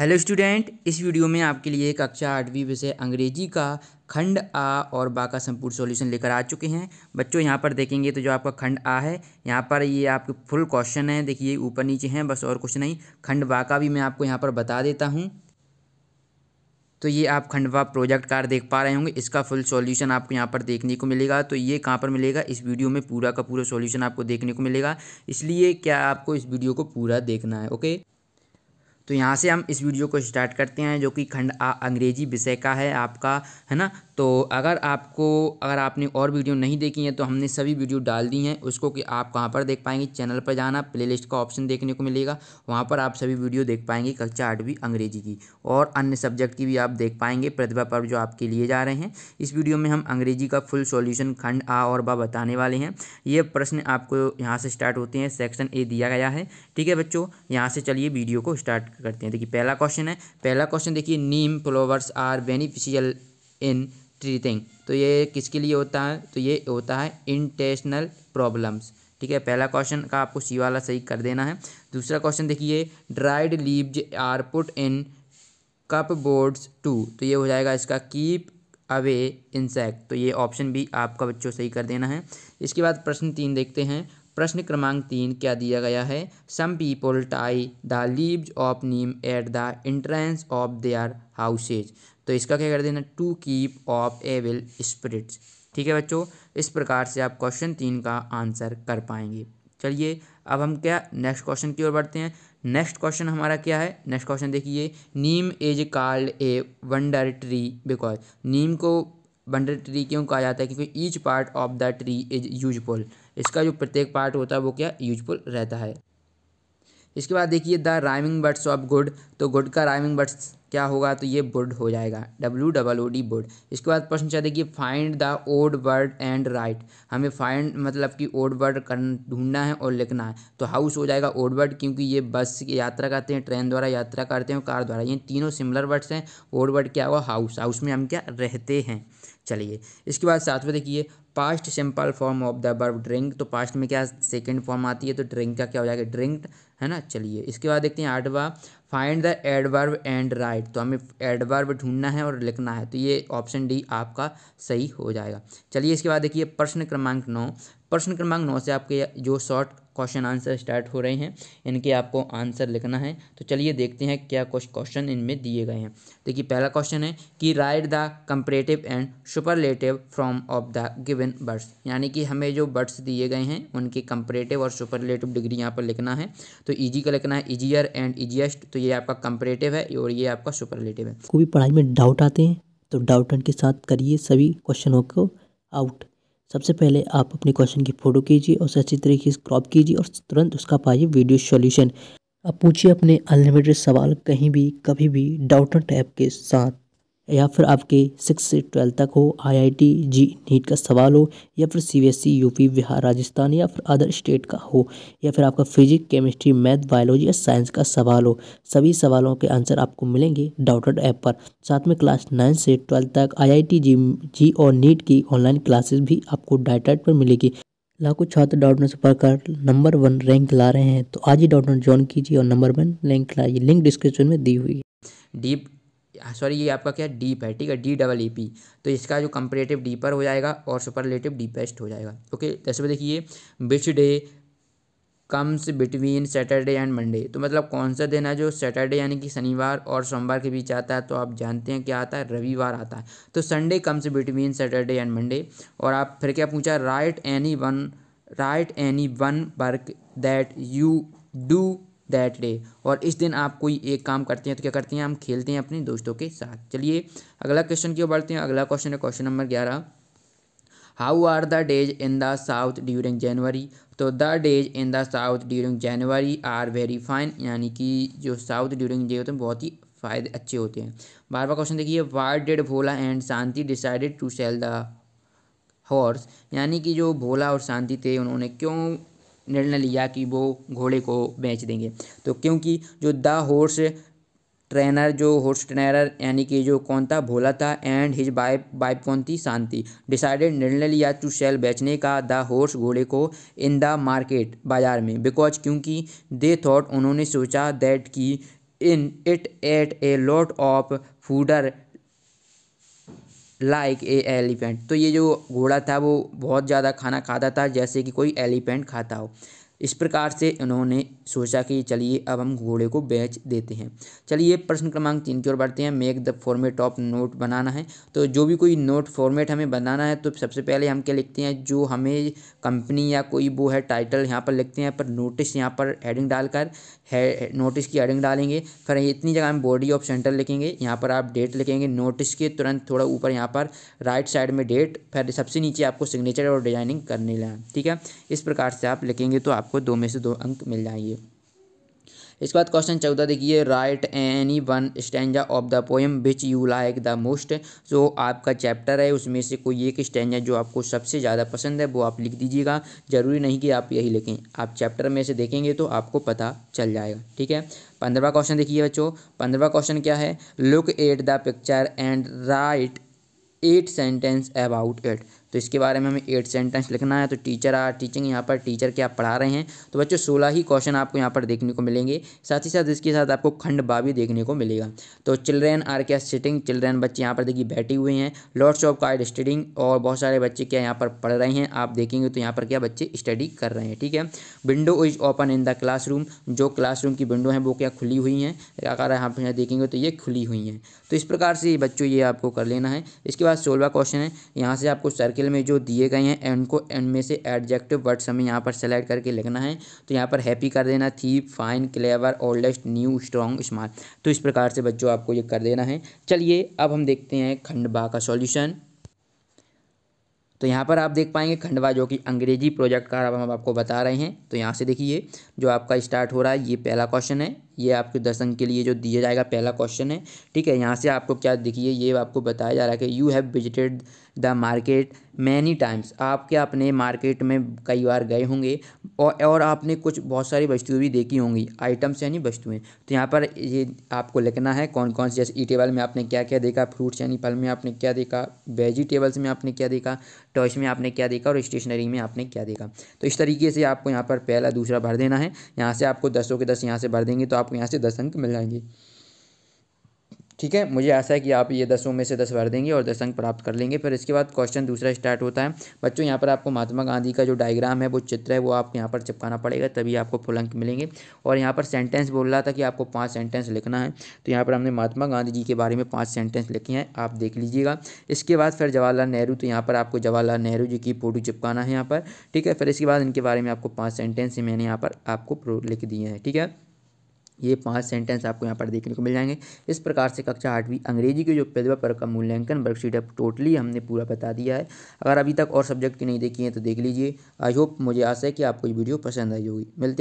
hello student इस video में आपके लिए कक्षा आठवीं विषय अंग्रेजी का खंड आ और बा का संपूर्ण सॉल्यूशन लेकर आ चुके हैं बच्चों यहाँ पर देखेंगे तो जो आपका खंड आ है यहाँ पर ये आपके फुल क्वेश्चन है देखिए ऊपर नीचे हैं बस और कुछ नहीं खंड बा का भी मैं आपको यहाँ पर बता देता हूँ तो ये आप खंडवा प्रोजेक्ट कार देख पा रहे होंगे इसका फुल सॉल्यूशन आपको यहाँ पर देखने को मिलेगा तो ये कहाँ पर मिलेगा इस वीडियो में पूरा का पूरा सॉल्यूशन आपको देखने को मिलेगा इसलिए क्या आपको इस वीडियो को पूरा देखना है ओके तो यहाँ से हम इस वीडियो को स्टार्ट करते हैं जो कि खंड आ अंग्रेजी विषय का है आपका है ना तो अगर आपको अगर आपने और वीडियो नहीं देखी है तो हमने सभी वीडियो डाल दी हैं उसको कि आप कहाँ पर देख पाएंगे चैनल पर जाना प्लेलिस्ट का ऑप्शन देखने को मिलेगा वहाँ पर आप सभी वीडियो देख पाएंगे कक्षा आठवीं अंग्रेजी की और अन्य सब्जेक्ट की भी आप देख पाएंगे प्रतिभा पर्व जो आपके लिए जा रहे हैं इस वीडियो में हम अंग्रेजी का फुल सोल्यूशन खंड आ और बा बताने वाले हैं ये प्रश्न आपको यहाँ से स्टार्ट होते हैं सेक्शन ए दिया गया है ठीक है बच्चों यहाँ से चलिए वीडियो को स्टार्ट करते हैं देखिए पहला क्वेश्चन है पहला क्वेश्चन देखिए neem flowers are beneficial in treating तो ये किसके लिए होता है तो ये होता है इंटेशनल प्रॉब्लम्स ठीक है पहला क्वेश्चन का आपको सी वाला सही कर देना है दूसरा क्वेश्चन देखिए dried leaves are put in cupboards to तो ये हो जाएगा इसका कीप अवे इंसेक्ट तो ये ऑप्शन भी आपका बच्चों सही कर देना है इसके बाद प्रश्न तीन देखते हैं प्रश्न क्रमांक तीन क्या दिया गया है some people tie the leaves of neem at the entrance of their houses तो इसका क्या कर देना to keep off evil spirits ठीक है बच्चों इस प्रकार से आप क्वेश्चन तीन का आंसर कर पाएंगे चलिए अब हम क्या नेक्स्ट क्वेश्चन की ओर बढ़ते हैं नेक्स्ट क्वेश्चन हमारा क्या है नेक्स्ट क्वेश्चन देखिए neem is called a wonder tree because neem को वंडर ट्री क्यों कहा जाता है क्योंकि each part of the tree is useful इसका जो प्रत्येक पार्ट होता है वो क्या यूजफुल रहता है इसके बाद देखिए the rhyming words of good तो गुड का राइमिंग बर्ड्स क्या होगा तो ये बुड हो जाएगा W double O D wood इसके बाद प्रश्न चाहते कि find the odd word and write हमें फाइंड मतलब कि ओड वर्ड ढूंढना है और लिखना है तो हाउस हो जाएगा ओड वर्ड क्योंकि ये बस की यात्रा करते हैं ट्रेन द्वारा यात्रा करते हैं कार द्वारा ये तीनों सिमिलर वर्ड्स हैं ओड वर्ड क्या होगा हाउस हाउस में हम क्या रहते हैं चलिए इसके बाद सातवें देखिए past simple form of the verb drink तो पास्ट में क्या सेकेंड फॉर्म आती है तो ड्रिंक का क्या हो जाएगा ड्रिंक है ना चलिए इसके बाद देखते हैं आठवा find the adverb and write तो हमें एडवर्ब ढूंढना है और लिखना है तो ये ऑप्शन डी आपका सही हो जाएगा चलिए इसके बाद देखिए प्रश्न क्रमांक नौ प्रश्न क्रमांक नौ से आपके जो शॉर्ट क्वेश्चन आंसर स्टार्ट हो रहे हैं इनके आपको आंसर लिखना है तो चलिए देखते हैं क्या कुछ क्वेश्चन इनमें दिए गए हैं देखिए पहला क्वेश्चन है कि write the comparative and superlative from of the given words यानी कि हमें जो बर्ड्स दिए गए हैं उनके कंपरेटिव और सुपरलेटिव डिग्री यहाँ पर लिखना है तो ईजी का लिखना है ईजियर एंड ईजीएस्ट तो ये आपका कंपरेटिव है और ये आपका सुपरलेटिव है कोई पढ़ाई में डाउट आते हैं तो डाउट के साथ करिए सभी क्वेश्चनों को आउट सबसे पहले आप अपने क्वेश्चन की फ़ोटो कीजिए और अच्छी तरीके से क्रॉप कीजिए और तुरंत उसका पाइए वीडियो सॉल्यूशन आप पूछिए अपने अनलिमिटेड सवाल कहीं भी कभी भी डाउट टैप के साथ या फिर आपके सिक्स से ट्वेल्थ तक हो आईआईटी जी नीट का सवाल हो या फिर CBSE UP e, Bihar Rajasthan या फिर अदर स्टेट का हो या फिर आपका फिजिक्स केमिस्ट्री मैथ बायोलॉजी या साइंस का सवाल हो सभी सवालों के आंसर आपको मिलेंगे डाउटेड ऐप पर साथ में क्लास नाइन से ट्वेल्थ तक आईआईटी जी जी और नीट की ऑनलाइन क्लासेस भी आपको डाइटेट पर मिलेगी लाखों छात्र नोट से पढ़कर नंबर वन रैंक ला रहे हैं तो आज ही नोट ज्वाइन कीजिए और नंबर वन रैंक लाइए लिंक डिस्क्रिप्शन में दी हुई है डीप सॉरी ये आपका क्या डीप है ठीक है डी डबल ई पी तो इसका जो कंपरेटिव डीपर हो जाएगा और सुपरलेटिव डीपेस्ट हो जाएगा ओके जैसे देखिए which day comes between Saturday and Monday तो मतलब कौन सा दिन है जो सैटरडे यानी कि शनिवार और सोमवार के बीच आता है तो आप जानते हैं क्या आता है रविवार आता है तो Sunday comes between Saturday and Monday और आप फिर क्या पूछा write any one write any one work that you do that day और इस दिन आप कोई एक काम करते हैं तो क्या करते हैं हम खेलते हैं अपने दोस्तों के साथ चलिए अगला क्वेश्चन की ओर बढ़ते हैं अगला क्वेश्चन है क्वेश्चन नंबर ग्यारह how are the days in the south during January तो the days in the south during January are very fine यानी कि जो साउथ ड्यूरिंग डे होते हैं बहुत ही फायदे अच्छे होते हैं बारहवा क्वेश्चन देखिए why did Bhola and Shanti decided to sell the horse यानी कि जो भोला और शांति थे उन्होंने क्यों निर्णय लिया कि वो घोड़े को बेच देंगे तो क्योंकि जो द हॉर्स ट्रेनर जो हॉर्स ट्रेनर यानी कि जो कौन था भोला था एंड हिज बाइप बाइप कौन थी शांति डिसाइडेड निर्णय लिया टू सेल बेचने का द हॉर्स घोड़े को इन द मार्केट बाजार में बिकॉज क्योंकि दे थॉट उन्होंने सोचा दैट कि in it ate a lot of fodder like a elephant तो ये जो घोड़ा था वो बहुत ज़्यादा खाना खाता था जैसे कि कोई एलिफेंट खाता हो इस प्रकार से उन्होंने सोचा कि चलिए अब हम घोड़े को बेच देते हैं चलिए प्रश्न क्रमांक तीन की ओर बढ़ते हैं make the format of note बनाना है तो जो भी कोई नोट फॉर्मेट हमें बनाना है तो सबसे पहले हम क्या लिखते हैं जो हमें कंपनी या कोई वो है टाइटल यहाँ पर लिखते हैं पर नोटिस यहाँ पर हेडिंग डालकर है नोटिस की हेडिंग डालेंगे फिर इतनी जगह हम बॉडी ऑफ सेंटर लिखेंगे यहाँ पर आप डेट लिखेंगे नोटिस के तुरंत थोड़ा ऊपर यहाँ पर राइट साइड में डेट फिर सबसे नीचे आपको सिग्नेचर और डिजाइनिंग करने लें ठीक है इस प्रकार से आप लिखेंगे तो आप आपको दो में से दो अंक मिल जाएंगे इसके बाद क्वेश्चन चौदह देखिए write any one stanza of the poem which you like the most जो आपका चैप्टर है उसमें से कोई एक स्टैंडा जो आपको सबसे ज़्यादा पसंद है वो आप लिख दीजिएगा ज़रूरी नहीं कि आप यही लिखें आप चैप्टर में से देखेंगे तो आपको पता चल जाएगा ठीक है पंद्रवा क्वेश्चन देखिए बच्चों पंद्रवा क्वेश्चन क्या है look at the picture and write eight sentence about it तो इसके बारे में हमें एट सेंटेंस लिखना है तो टीचर आर टीचिंग यहाँ पर टीचर क्या पढ़ा रहे हैं तो बच्चों सोलह ही क्वेश्चन आपको यहाँ पर देखने को मिलेंगे साथ ही साथ इसके साथ आपको खंड बा भी देखने को मिलेगा तो चिल्ड्रेन आर क्या सिटिंग चिल्ड्रेन बच्चे यहाँ पर देखिए बैठे हुए हैं लॉर्ड्स ऑफ कार्ड स्टडिंग और बहुत सारे बच्चे क्या यहाँ पर पढ़ रहे हैं आप देखेंगे तो यहाँ पर क्या बच्चे स्टडी कर रहे हैं ठीक है window is open in the class जो क्लास की विंडो है वो क्या खुली हुई हैं अगर यहाँ पर देखेंगे तो ये खुली हुई हैं तो इस प्रकार से बच्चों ये आपको कर लेना है इसके बाद सोलवा क्वेश्चन है यहाँ से आपको सर्किल आर्टिकल में जो दिए गए हैं एंड को एंड में से एडजेक्टिव वर्ड्स हमें यहाँ पर सेलेक्ट करके लिखना है तो यहाँ पर हैप्पी कर देना थी fine clever oldest new strong smart तो इस प्रकार से बच्चों आपको ये कर देना है चलिए अब हम देखते हैं खंडबा का सॉल्यूशन तो यहाँ पर आप देख पाएंगे खंडवा जो कि अंग्रेजी प्रोजेक्ट का अब हम आपको बता रहे हैं तो यहाँ से देखिए जो आपका स्टार्ट हो रहा है ये पहला क्वेश्चन है ये आपके दर्शन के लिए जो दिया जाएगा पहला क्वेश्चन है ठीक है यहाँ से आपको क्या देखिए ये आपको बताया जा रहा है कि you have visited the market many times आपके अपने मार्केट में कई बार गए होंगे और और आपने कुछ बहुत सारी वस्तुएं भी देखी होंगी आइटम्स यानी वस्तुएं तो यहाँ पर ये आपको लिखना है कौन कौन से जैसे ईटेबल में आपने क्या क्या देखा फ्रूट्स यानी फल में आपने क्या देखा वेजिटेबल्स में आपने क्या देखा टॉयस में आपने क्या देखा और स्टेशनरी में आपने क्या देखा तो इस तरीके से आपको यहाँ पर पहला दूसरा भर देना है यहाँ से आपको दसों के दस यहाँ से भर देंगे तो आपको यहाँ से दस अंक मिल जाएंगे ठीक है मुझे आशा है कि आप ये दसों में से दस भर देंगे और दस अंक प्राप्त कर लेंगे फिर इसके बाद क्वेश्चन दूसरा स्टार्ट होता है बच्चों यहाँ पर आपको महात्मा गांधी का जो डायग्राम है वो चित्र है वो आपको यहाँ पर चिपकाना पड़ेगा तभी आपको फुल अंक मिलेंगे और यहाँ पर सेंटेंस बोल रहा था कि आपको पाँच सेंटेंस लिखना है तो यहाँ पर हमने महात्मा गांधी जी के बारे में पाँच सेंटेंस लिखे हैं आप देख लीजिएगा इसके बाद फिर जवाहरलाल नेहरू तो यहाँ पर आपको जवाहरलाल नेहरू जी की फ़ोटो चिपकाना है यहाँ पर ठीक है फिर इसके बाद इनके बारे में आपको पाँच सेंटेंस मैंने यहाँ पर आपको लिख दिए हैं ठीक है ये पांच सेंटेंस आपको यहाँ पर देखने को मिल जाएंगे इस प्रकार से कक्षा आठवीं अंग्रेजी के जो पेदवा पर का मूल्यांकन वर्कशीट है टोटली हमने पूरा बता दिया है अगर अभी तक और सब्जेक्ट की नहीं देखी है तो देख लीजिए आई होप मुझे आशा है कि आपको ये वीडियो पसंद आई होगी मिलते हैं